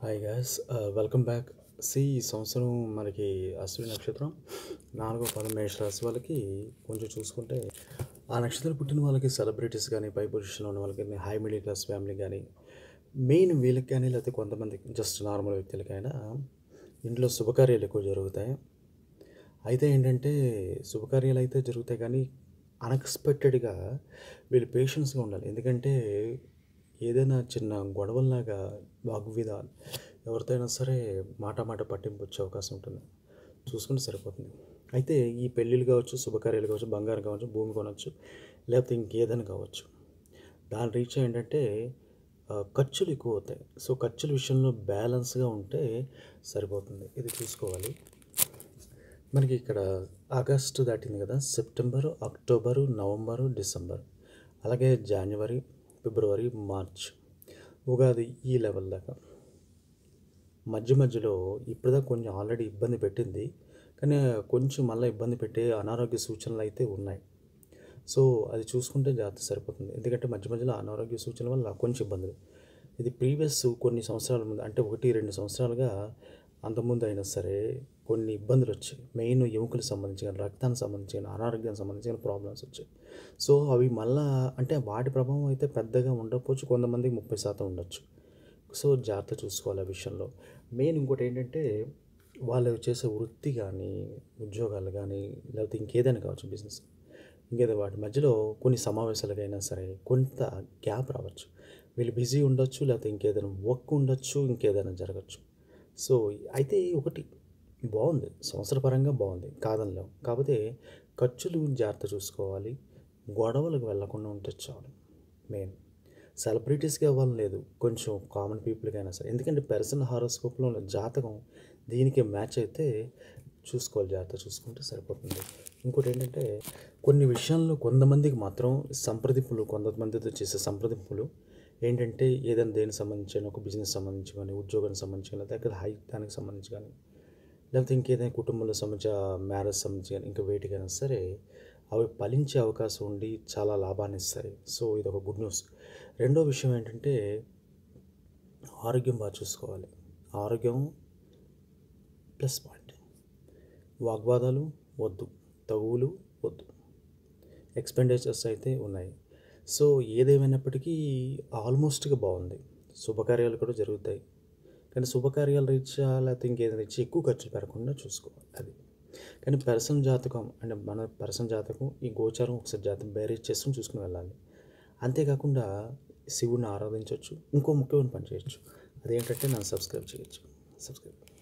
hi guys welcome back సి ఈ సంవత్సరం మనకి అశ్విని నక్షత్రం నాలుగో పదం మేషరాశి వాళ్ళకి కొంచెం చూసుకుంటే ఆ నక్షత్రం పుట్టిన వాళ్ళకి సెలబ్రిటీస్ కానీ పై పొజిషన్లో ఉన్న వాళ్ళకి హై మిడిల్ క్లాస్ ఫ్యామిలీ కానీ మెయిన్ వీళ్ళకి కానీ లేకపోతే కొంతమంది జస్ట్ నార్మల్ వ్యక్తులకైనా ఇంట్లో శుభకార్యాలు ఎక్కువ జరుగుతాయి అయితే ఏంటంటే శుభకార్యాలు అయితే జరుగుతాయి కానీ అన్ఎక్స్పెక్టెడ్గా వీళ్ళు పేషెన్స్గా ఉండాలి ఎందుకంటే ఏదైనా చిన్న గొడవల్లాగా వాగ్విధాలు ఎవరితోనైనా సరే మాట మాట పట్టింపు వచ్చే అవకాశం ఉంటుంది చూసుకుంటే సరిపోతుంది అయితే ఈ పెళ్ళిళ్ళు కావచ్చు శుభకార్యాలు కావచ్చు బంగారం కావచ్చు భూమి కొనవచ్చు లేకపోతే ఇంకేదైనా కావచ్చు దాని రీచ్ ఏంటంటే ఖర్చులు ఎక్కువ అవుతాయి సో ఖర్చుల విషయంలో బ్యాలెన్స్గా ఉంటే సరిపోతుంది ఇది చూసుకోవాలి మనకి ఇక్కడ ఆగస్టు దాటింది కదా సెప్టెంబరు అక్టోబరు నవంబరు డిసెంబర్ అలాగే జనవరి ఫిబ్రవరి మార్చ్ ఉగాది ఈ లెవెల్ దాకా మధ్య మధ్యలో ఇప్పటిదాకా కొంచెం ఆల్రెడీ ఇబ్బంది పెట్టింది కానీ కొంచెం మళ్ళీ ఇబ్బంది పెట్టే అనారోగ్య సూచనలు అయితే ఉన్నాయి సో అది చూసుకుంటే జాగ్రత్త సరిపోతుంది ఎందుకంటే మధ్య మధ్యలో అనారోగ్య సూచనల వల్ల కొంచెం ఇబ్బందులు ఇది ప్రీవియస్ కొన్ని సంవత్సరాల ముందు అంటే ఒకటి రెండు సంవత్సరాలుగా అంతకుముందు అయినా సరే కొన్ని ఇబ్బందులు వచ్చాయి మెయిన్ ఎముకలకు సంబంధించిన రక్తానికి సంబంధించిన అనారోగ్యానికి సంబంధించిన ప్రాబ్లమ్స్ వచ్చాయి సో అవి మళ్ళా అంటే వాటి ప్రభావం అయితే పెద్దగా ఉండకపోవచ్చు కొంతమందికి ముప్పై శాతం ఉండొచ్చు సో జాగ్రత్త చూసుకోవాలి ఆ విషయంలో మెయిన్ ఇంకోటి ఏంటంటే వాళ్ళు చేసే వృత్తి కానీ ఉద్యోగాలు కానీ లేకపోతే ఇంకేదైనా కావచ్చు బిజినెస్ ఇంకేదో వాటి మధ్యలో కొన్ని సమావేశాలకైనా సరే కొంత గ్యాప్ రావచ్చు వీళ్ళు బిజీ ఉండొచ్చు లేకపోతే ఇంకేదైనా వర్క్ ఉండొచ్చు ఇంకేదైనా జరగచ్చు సో అయితే ఒకటి బాగుంది సంవత్సర పరంగా బాగుంది కాదనలేం కాకపోతే ఖర్చులు జాగ్రత్త చూసుకోవాలి గొడవలకు వెళ్లకుండా ఉంటే చాలు మెయిన్ సెలబ్రిటీస్గా ఇవ్వాలని లేదు కొంచెం కామన్ పీపుల్గా అయినా సరే ఎందుకంటే పెర్సనల్ హారోస్కోప్లో ఉన్న జాతకం దీనికి మ్యాచ్ అయితే చూసుకోవాలి జాగ్రత్త చూసుకుంటే సరిపోతుంది ఇంకోటి ఏంటంటే కొన్ని విషయాల్లో కొంతమందికి మాత్రం సంప్రదింపులు కొంతమందితో చేసే సంప్రదింపులు ఏంటంటే ఏదైనా దేనికి సంబంధించి ఒక బిజినెస్ సంబంధించి కానీ ఉద్యోగానికి సంబంధించి కానీ లేకపోతే హై దానికి సంబంధించి కానీ లేకపోతే ఇంకేదైనా కుటుంబంలో సంబంధించి మ్యారేజ్ సంబంధించి కానీ ఇంకా వేటికైనా సరే అవి ఫలించే అవకాశం ఉండి చాలా లాభాన్ని ఇస్తాయి సో ఇది ఒక గుడ్ న్యూస్ రెండో విషయం ఏంటంటే ఆరోగ్యం బాగా చూసుకోవాలి ఆరోగ్యం ప్లస్ పాయింట్ వాగ్వాదాలు వద్దు తగువులు వద్దు ఎక్స్పెండిచర్స్ అయితే ఉన్నాయి సో ఏదేమైనప్పటికీ ఆల్మోస్ట్గా బాగుంది శుభకార్యాలు కూడా జరుగుతాయి కానీ శుభకార్యాలు రీత్యా లేకపోతే ఇంకేదైనా రీత్యా ఎక్కువ ఖర్చు పెరగకుండా చూసుకోవాలి అది కానీ పర్సన్ జాతకం అంటే మన పర్సన్ జాతకం ఈ గోచారం ఒకసారి జాతకం బేరీజ్ చేసుకుని చూసుకుని వెళ్ళాలి అంతేకాకుండా శివుని ఆరాధించవచ్చు ఇంకో ముఖ్యమైన పని చేయొచ్చు అదేంటంటే నన్ను సబ్స్క్రైబ్ చేయొచ్చు సబ్స్క్రైబ్